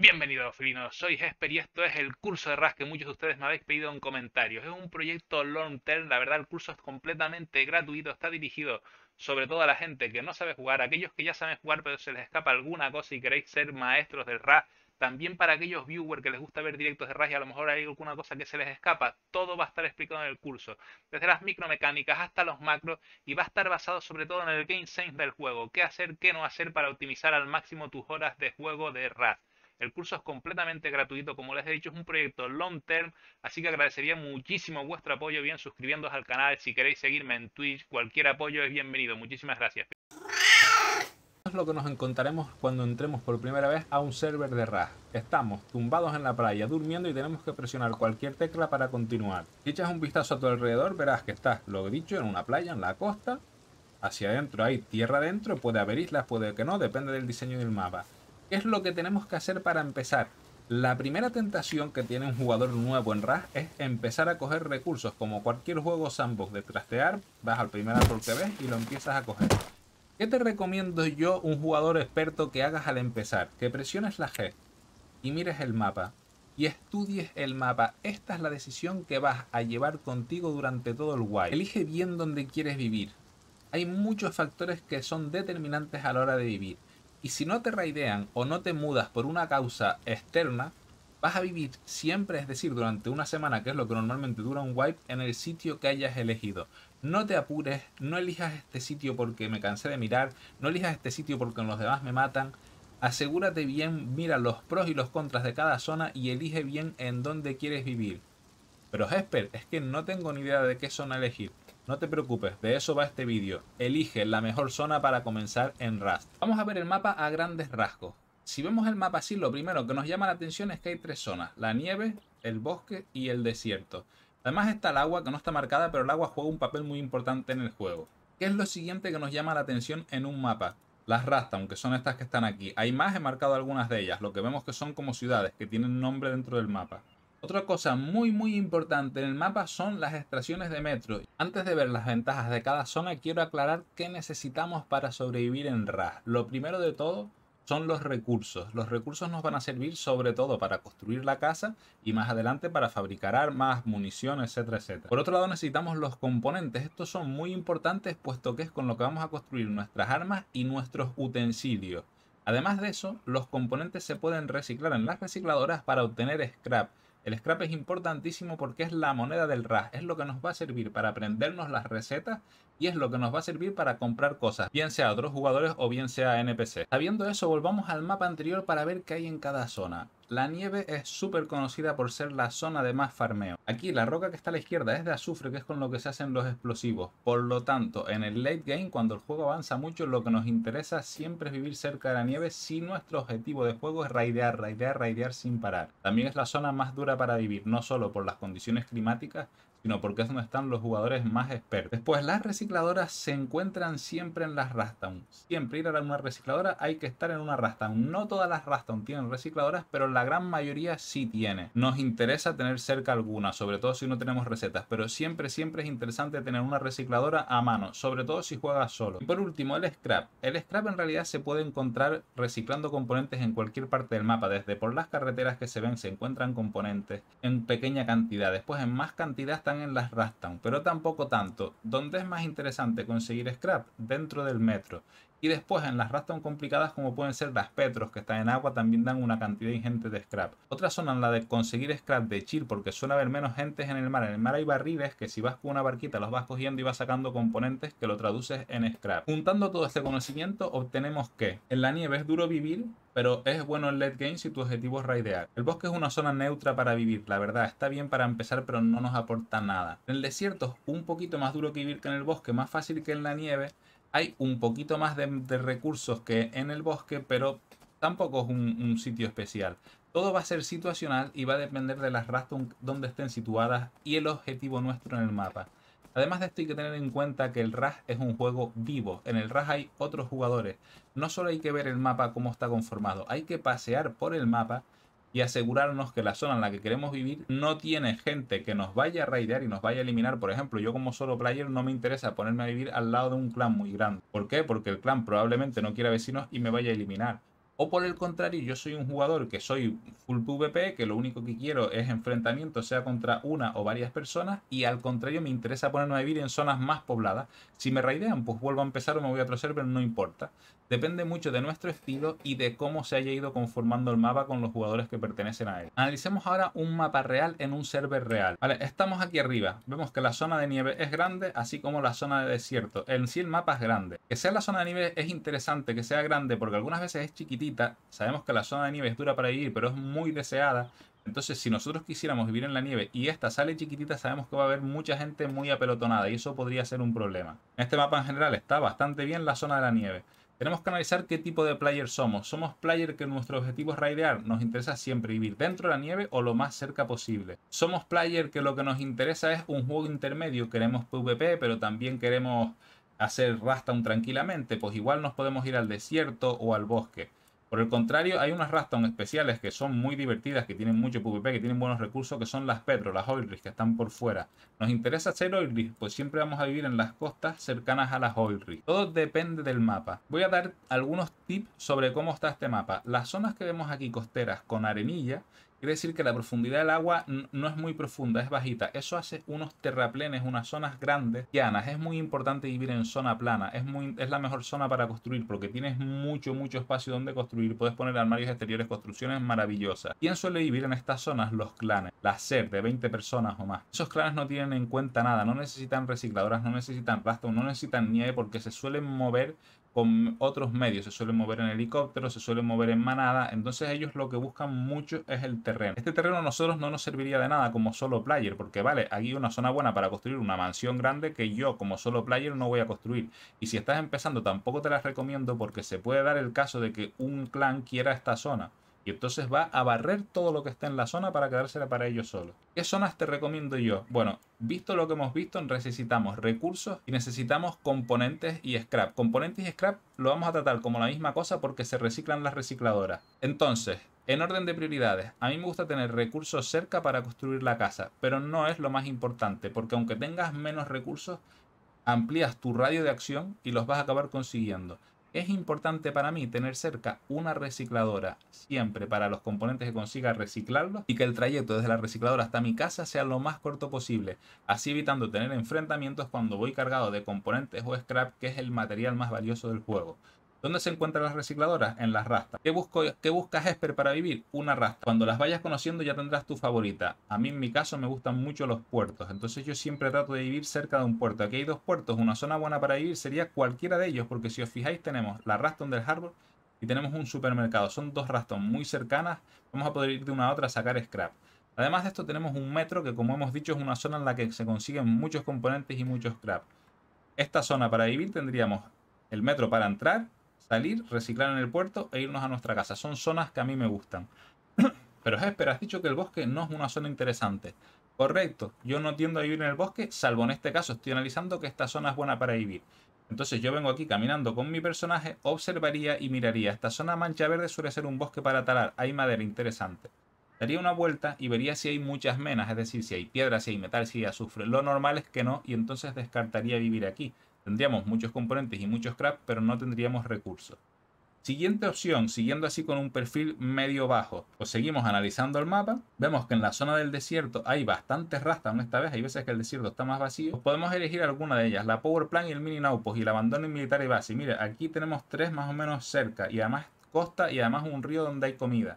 Bienvenidos, felinos. Soy Jesper y esto es el curso de RAS que muchos de ustedes me habéis pedido en comentarios. Es un proyecto long term, la verdad, el curso es completamente gratuito, está dirigido sobre todo a la gente que no sabe jugar, aquellos que ya saben jugar pero se les escapa alguna cosa y queréis ser maestros del RAS. También para aquellos viewers que les gusta ver directos de RAS y a lo mejor hay alguna cosa que se les escapa, todo va a estar explicado en el curso. Desde las micromecánicas hasta los macros y va a estar basado sobre todo en el game sense del juego. Qué hacer, qué no hacer para optimizar al máximo tus horas de juego de RAS. El curso es completamente gratuito, como les he dicho, es un proyecto long term, así que agradecería muchísimo vuestro apoyo, bien suscribiéndoos al canal, si queréis seguirme en Twitch, cualquier apoyo es bienvenido. Muchísimas gracias. Es lo que nos encontraremos cuando entremos por primera vez a un server de RAS. Estamos tumbados en la playa, durmiendo y tenemos que presionar cualquier tecla para continuar. Si echas un vistazo a tu alrededor, verás que estás, lo he dicho, en una playa, en la costa, hacia adentro hay tierra adentro, puede haber islas, puede que no, depende del diseño del mapa. ¿Qué es lo que tenemos que hacer para empezar? La primera tentación que tiene un jugador nuevo en RAS es empezar a coger recursos, como cualquier juego sandbox de trastear, vas al primer árbol que ves y lo empiezas a coger. ¿Qué te recomiendo yo, un jugador experto, que hagas al empezar? Que presiones la G y mires el mapa y estudies el mapa. Esta es la decisión que vas a llevar contigo durante todo el juego. Elige bien dónde quieres vivir. Hay muchos factores que son determinantes a la hora de vivir y si no te raidean o no te mudas por una causa externa, vas a vivir siempre, es decir, durante una semana, que es lo que normalmente dura un wipe, en el sitio que hayas elegido. No te apures, no elijas este sitio porque me cansé de mirar, no elijas este sitio porque los demás me matan. Asegúrate bien, mira los pros y los contras de cada zona y elige bien en dónde quieres vivir. Pero Jesper, es que no tengo ni idea de qué zona elegir. No te preocupes, de eso va este vídeo. Elige la mejor zona para comenzar en Rust. Vamos a ver el mapa a grandes rasgos. Si vemos el mapa así, lo primero que nos llama la atención es que hay tres zonas. La nieve, el bosque y el desierto. Además está el agua, que no está marcada, pero el agua juega un papel muy importante en el juego. ¿Qué es lo siguiente que nos llama la atención en un mapa? Las rastas, aunque son estas que están aquí. Hay más, he marcado algunas de ellas. Lo que vemos que son como ciudades, que tienen nombre dentro del mapa. Otra cosa muy muy importante en el mapa son las estaciones de metro. Antes de ver las ventajas de cada zona quiero aclarar qué necesitamos para sobrevivir en RAS. Lo primero de todo son los recursos. Los recursos nos van a servir sobre todo para construir la casa y más adelante para fabricar armas, munición, etc. etcétera. Por otro lado necesitamos los componentes. Estos son muy importantes puesto que es con lo que vamos a construir nuestras armas y nuestros utensilios. Además de eso, los componentes se pueden reciclar en las recicladoras para obtener scrap el scrap es importantísimo porque es la moneda del RAS, es lo que nos va a servir para aprendernos las recetas y es lo que nos va a servir para comprar cosas, bien sea a otros jugadores o bien sea a NPC. Sabiendo eso, volvamos al mapa anterior para ver qué hay en cada zona. La nieve es súper conocida por ser la zona de más farmeo. Aquí la roca que está a la izquierda es de azufre, que es con lo que se hacen los explosivos. Por lo tanto, en el late game, cuando el juego avanza mucho, lo que nos interesa siempre es vivir cerca de la nieve si nuestro objetivo de juego es raidear, raidear, raidear sin parar. También es la zona más dura para vivir, no solo por las condiciones climáticas, sino porque es donde están los jugadores más expertos. Después, pues las recicladoras se encuentran siempre en las Rastown. Siempre ir a una recicladora hay que estar en una Rastown. No todas las Rastown tienen recicladoras, pero la gran mayoría sí tiene. Nos interesa tener cerca alguna, sobre todo si no tenemos recetas, pero siempre, siempre es interesante tener una recicladora a mano, sobre todo si juegas solo. Y por último, el scrap. El scrap en realidad se puede encontrar reciclando componentes en cualquier parte del mapa, desde por las carreteras que se ven se encuentran componentes en pequeña cantidad, después en más cantidad en las Rastan, pero tampoco tanto. Donde es más interesante conseguir scrap? Dentro del metro. Y después en las rastas complicadas como pueden ser las Petros que están en agua también dan una cantidad ingente de scrap. Otra zona es la de conseguir scrap de chill porque suele haber menos gentes en el mar. En el mar hay barriles que si vas con una barquita los vas cogiendo y vas sacando componentes que lo traduces en scrap. Juntando todo este conocimiento obtenemos que en la nieve es duro vivir pero es bueno el late game si tu objetivo es raidear. El bosque es una zona neutra para vivir, la verdad, está bien para empezar pero no nos aporta nada. En el desierto es un poquito más duro que vivir que en el bosque, más fácil que en la nieve, hay un poquito más de, recursos que en el bosque, pero tampoco es un, sitio especial. Todo va a ser situacional y va a depender de las rastas donde estén situadas y el objetivo nuestro en el mapa. Además de esto hay que tener en cuenta que el RAS es un juego vivo, en el RAS hay otros jugadores. No solo hay que ver el mapa como está conformado, hay que pasear por el mapa y asegurarnos que la zona en la que queremos vivir no tiene gente que nos vaya a raidear y nos vaya a eliminar. Por ejemplo, yo como solo player no me interesa ponerme a vivir al lado de un clan muy grande. ¿Por qué? Porque el clan probablemente no quiera vecinos y me vaya a eliminar. O por el contrario, yo soy un jugador que soy full PvP, que lo único que quiero es enfrentamiento, sea contra una o varias personas, y al contrario me interesa ponerme a vivir en zonas más pobladas. Si me raidean, pues vuelvo a empezar o me voy a otro server, no importa. Depende mucho de nuestro estilo y de cómo se haya ido conformando el mapa con los jugadores que pertenecen a él. Analicemos ahora un mapa real en un server real. Vale, estamos aquí arriba. Vemos que la zona de nieve es grande, así como la zona de desierto. El sí el mapa es grande. Que sea la zona de nieve es interesante, que sea grande, porque algunas veces es chiquitita. Sabemos que la zona de nieve es dura para vivir, pero es muy deseada. Entonces, si nosotros quisiéramos vivir en la nieve y esta sale chiquitita, sabemos que va a haber mucha gente muy apelotonada y eso podría ser un problema. En este mapa en general está bastante bien la zona de la nieve. Tenemos que analizar qué tipo de player somos. ¿Somos player que nuestro objetivo es raidear? Nos interesa siempre vivir dentro de la nieve o lo más cerca posible. ¿Somos player que lo que nos interesa es un juego intermedio? Queremos PvP, pero también queremos hacer Rastown tranquilamente. Pues igual nos podemos ir al desierto o al bosque. Por el contrario, hay unas Raston especiales que son muy divertidas, que tienen mucho PvP, que tienen buenos recursos, que son las Petro, las Oilris, que están por fuera. ¿Nos interesa ser Oilris? Pues siempre vamos a vivir en las costas cercanas a las Oilris. Todo depende del mapa. Voy a dar algunos tips sobre cómo está este mapa. Las zonas que vemos aquí costeras con arenilla Quiere decir que la profundidad del agua no es muy profunda, es bajita. Eso hace unos terraplenes, unas zonas grandes, llanas. Es muy importante vivir en zona plana. Es, muy, es la mejor zona para construir porque tienes mucho, mucho espacio donde construir. Puedes poner armarios exteriores, construcciones maravillosas. ¿Quién suele vivir en estas zonas? Los clanes. Las SER de 20 personas o más. Esos clanes no tienen en cuenta nada. No necesitan recicladoras, no necesitan rastro, no necesitan nieve porque se suelen mover con otros medios. Se suelen mover en helicóptero, se suelen mover en manada. Entonces ellos lo que buscan mucho es el terreno. Este terreno a nosotros no nos serviría de nada como solo player, porque vale, aquí hay una zona buena para construir una mansión grande que yo como solo player no voy a construir. Y si estás empezando tampoco te las recomiendo porque se puede dar el caso de que un clan quiera esta zona. Y entonces va a barrer todo lo que está en la zona para quedársela para ellos solos. ¿Qué zonas te recomiendo yo? Bueno, visto lo que hemos visto, necesitamos recursos y necesitamos componentes y scrap. Componentes y scrap lo vamos a tratar como la misma cosa porque se reciclan las recicladoras. Entonces, en orden de prioridades, a mí me gusta tener recursos cerca para construir la casa, pero no es lo más importante, porque aunque tengas menos recursos, amplías tu radio de acción y los vas a acabar consiguiendo. Es importante para mí tener cerca una recicladora siempre para los componentes que consiga reciclarlos y que el trayecto desde la recicladora hasta mi casa sea lo más corto posible, así evitando tener enfrentamientos cuando voy cargado de componentes o scrap que es el material más valioso del juego. ¿Dónde se encuentran las recicladoras? En las rastas. ¿Qué, busco, ¿Qué Esper para vivir? Una rasta. Cuando las vayas conociendo ya tendrás tu favorita. A mí en mi caso me gustan mucho los puertos, entonces yo siempre trato de vivir cerca de un puerto. Aquí hay dos puertos, una zona buena para vivir sería cualquiera de ellos, porque si os fijáis tenemos la Raston del Harbor y tenemos un supermercado. Son dos Raston muy cercanas, vamos a poder ir de una a otra a sacar scrap. Además de esto tenemos un metro que como hemos dicho es una zona en la que se consiguen muchos componentes y muchos scrap. Esta zona para vivir tendríamos el metro para entrar, salir, reciclar en el puerto e irnos a nuestra casa. Son zonas que a mí me gustan. Pero Jesper, has dicho que el bosque no es una zona interesante. Correcto, yo no tiendo a vivir en el bosque, salvo en este caso estoy analizando que esta zona es buena para vivir. Entonces yo vengo aquí caminando con mi personaje, observaría y miraría. Esta zona mancha verde suele ser un bosque para talar, hay madera interesante. Daría una vuelta y vería si hay muchas menas, es decir, si hay piedras, si hay metal, si hay azufre. Lo normal es que no y entonces descartaría vivir aquí. Tendríamos muchos componentes y muchos scrap, pero no tendríamos recursos. Siguiente opción, siguiendo así con un perfil medio bajo, pues seguimos analizando el mapa, vemos que en la zona del desierto hay bastantes rastas, ¿no? esta vez hay veces que el desierto está más vacío, podemos elegir alguna de ellas, la Power plan y el Mini Naupos y el Abandono Militar y Base. mire, aquí tenemos tres más o menos cerca y además costa y además un río donde hay comida.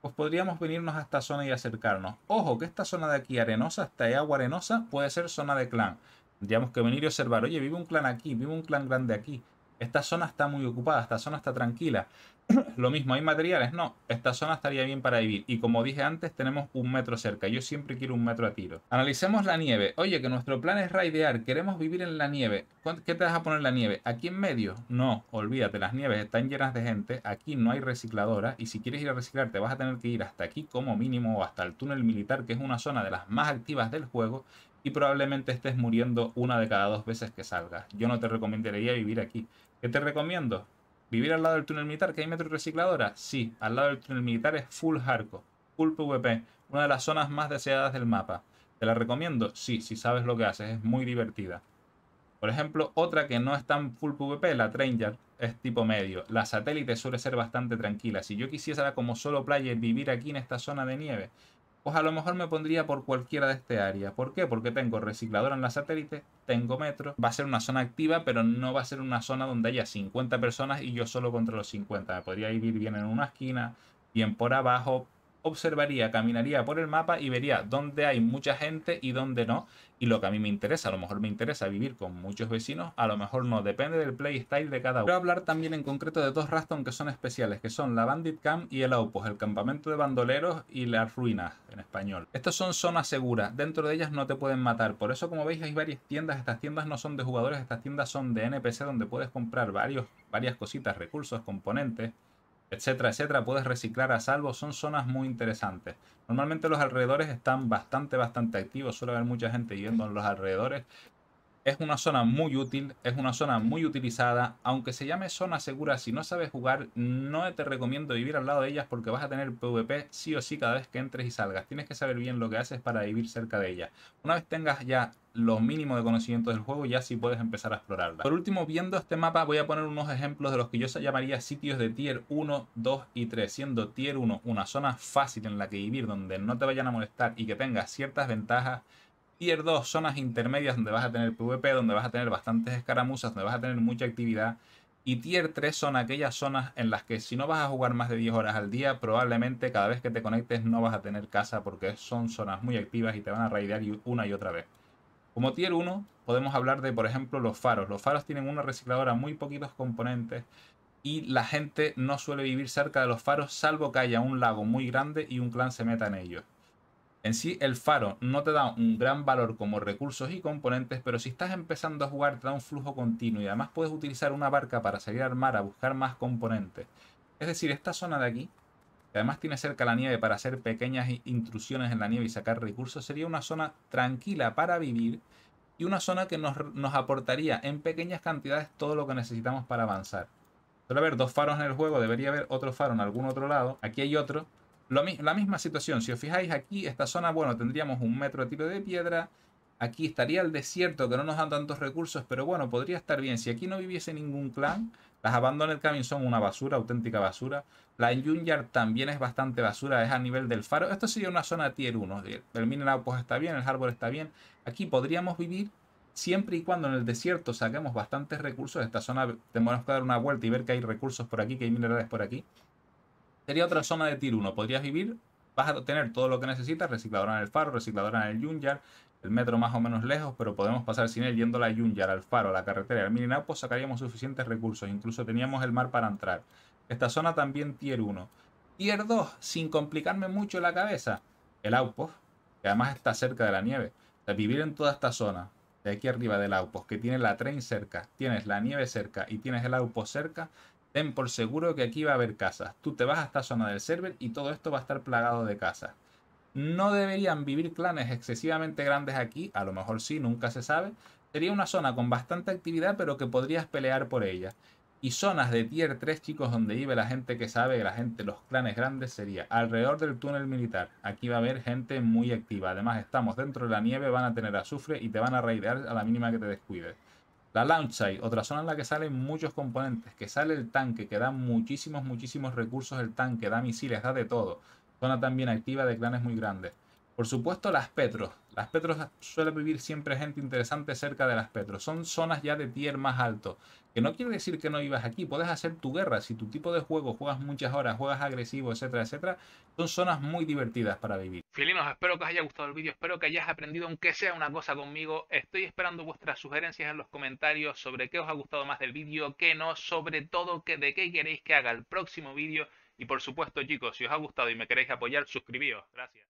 Pues podríamos venirnos a esta zona y acercarnos. Ojo que esta zona de aquí arenosa, esta agua arenosa, puede ser zona de clan. Digamos que venir y observar, oye, vive un clan aquí, vive un clan grande aquí. Esta zona está muy ocupada, esta zona está tranquila. Lo mismo, ¿hay materiales? No, esta zona estaría bien para vivir. Y como dije antes, tenemos un metro cerca. Yo siempre quiero un metro a tiro. Analicemos la nieve. Oye, que nuestro plan es raidear, queremos vivir en la nieve. ¿Qué te vas a poner en la nieve? ¿Aquí en medio? No, olvídate, las nieves están llenas de gente, aquí no hay recicladora y si quieres ir a reciclar te vas a tener que ir hasta aquí como mínimo o hasta el túnel militar, que es una zona de las más activas del juego, y probablemente estés muriendo una de cada dos veces que salgas. Yo no te recomendaría vivir aquí. ¿Qué te recomiendo? ¿Vivir al lado del túnel militar que hay metro y recicladora? Sí, al lado del túnel militar es full Harco. full PvP, una de las zonas más deseadas del mapa. ¿Te la recomiendo? Sí, si sabes lo que haces, es muy divertida. Por ejemplo, otra que no es tan full PvP, la Tranger, es tipo medio. La satélite suele ser bastante tranquila. Si yo quisiera como solo player vivir aquí en esta zona de nieve, pues a lo mejor me pondría por cualquiera de este área. ¿Por qué? Porque tengo recicladora en la satélite, tengo metro, va a ser una zona activa, pero no va a ser una zona donde haya 50 personas y yo solo controlo los 50. Me podría ir bien en una esquina, bien por abajo, observaría, caminaría por el mapa y vería dónde hay mucha gente y dónde no. Y lo que a mí me interesa, a lo mejor me interesa vivir con muchos vecinos, a lo mejor no, depende del playstyle de cada uno. Voy a hablar también en concreto de dos Raston que son especiales, que son la Bandit Camp y el Outpost, el campamento de bandoleros y las ruinas en español. Estas son zonas seguras, dentro de ellas no te pueden matar, por eso como veis hay varias tiendas, estas tiendas no son de jugadores, estas tiendas son de NPC donde puedes comprar varias cositas, recursos, componentes etcétera, etcétera, puedes reciclar a salvo, son zonas muy interesantes. Normalmente los alrededores están bastante, bastante activos, suele haber mucha gente yendo en los alrededores es una zona muy útil, es una zona muy utilizada. Aunque se llame zona segura, si no sabes jugar, no te recomiendo vivir al lado de ellas porque vas a tener PvP sí o sí cada vez que entres y salgas. Tienes que saber bien lo que haces para vivir cerca de ellas. Una vez tengas ya lo mínimo de conocimiento del juego, ya sí puedes empezar a explorarla. Por último, viendo este mapa, voy a poner unos ejemplos de los que yo llamaría sitios de tier 1, 2 y 3, siendo tier 1 una zona fácil en la que vivir, donde no te vayan a molestar y que tengas ciertas ventajas tier 2, zonas intermedias donde vas a tener PvP, donde vas a tener bastantes escaramuzas, donde vas a tener mucha actividad. Y tier 3 son aquellas zonas en las que si no vas a jugar más de 10 horas al día, probablemente cada vez que te conectes no vas a tener casa porque son zonas muy activas y te van a raidear una y otra vez. Como tier 1 podemos hablar de, por ejemplo, los faros. Los faros tienen una recicladora muy poquitos componentes y la gente no suele vivir cerca de los faros salvo que haya un lago muy grande y un clan se meta en ellos. En sí, el faro no te da un gran valor como recursos y componentes, pero si estás empezando a jugar te da un flujo continuo y además puedes utilizar una barca para salir al mar a buscar más componentes. Es decir, esta zona de aquí, que además tiene cerca la nieve para hacer pequeñas intrusiones en la nieve y sacar recursos, sería una zona tranquila para vivir y una zona que nos, nos aportaría en pequeñas cantidades todo lo que necesitamos para avanzar. Suele haber dos faros en el juego, debería haber otro faro en algún otro lado. Aquí hay otro, la misma situación, si os fijáis aquí, esta zona, bueno, tendríamos un metro de tiro de piedra. Aquí estaría el desierto, que no nos dan tantos recursos, pero bueno, podría estar bien. Si aquí no viviese ningún clan, las Abandoned Cabin son una basura, auténtica basura. La yard también es bastante basura, es a nivel del faro. Esto sería una zona tier 1. El mineral pues está bien, el árbol está bien. Aquí podríamos vivir siempre y cuando en el desierto saquemos bastantes recursos. Esta zona tenemos que dar una vuelta y ver que hay recursos por aquí, que hay minerales por aquí. Sería otra zona de tier 1. Podrías vivir, vas a tener todo lo que necesitas, recicladora en el faro, recicladora en el Yunyar, el metro más o menos lejos, pero podemos pasar sin él yendo a la Yunyar, al faro, a la carretera el al Mininapo, sacaríamos suficientes recursos. Incluso teníamos el mar para entrar. Esta zona también tier 1. Tier 2, sin complicarme mucho la cabeza, el outpost, que además está cerca de la nieve. vivir en toda esta zona, de aquí arriba del outpost, que tiene la tren cerca, tienes la nieve cerca y tienes el outpost cerca, Ten por seguro que aquí va a haber casas. Tú te vas a esta zona del server y todo esto va a estar plagado de casas. No deberían vivir clanes excesivamente grandes aquí, a lo mejor sí, nunca se sabe. Sería una zona con bastante actividad, pero que podrías pelear por ella. Y zonas de tier 3, chicos, donde vive la gente que sabe, la gente, los clanes grandes, sería alrededor del túnel militar. Aquí va a haber gente muy activa. Además, estamos dentro de la nieve, van a tener azufre y te van a raidear a la mínima que te descuides. La launch site, otra zona en la que salen muchos componentes, que sale el tanque, que da muchísimos, muchísimos recursos el tanque, da misiles, da de todo. Zona también activa de clanes muy grandes. Por supuesto las Petros, las Petros suele vivir siempre gente interesante cerca de las Petros. Son zonas ya de tier más alto. Que no quiere decir que no vivas aquí. Puedes hacer tu guerra. Si tu tipo de juego juegas muchas horas, juegas agresivo, etcétera, etcétera, son zonas muy divertidas para vivir. Filinos, espero que os haya gustado el vídeo. Espero que hayas aprendido aunque sea una cosa conmigo. Estoy esperando vuestras sugerencias en los comentarios sobre qué os ha gustado más del vídeo, qué no, sobre todo que de qué queréis que haga el próximo vídeo. Y por supuesto, chicos, si os ha gustado y me queréis apoyar, suscribíos. Gracias.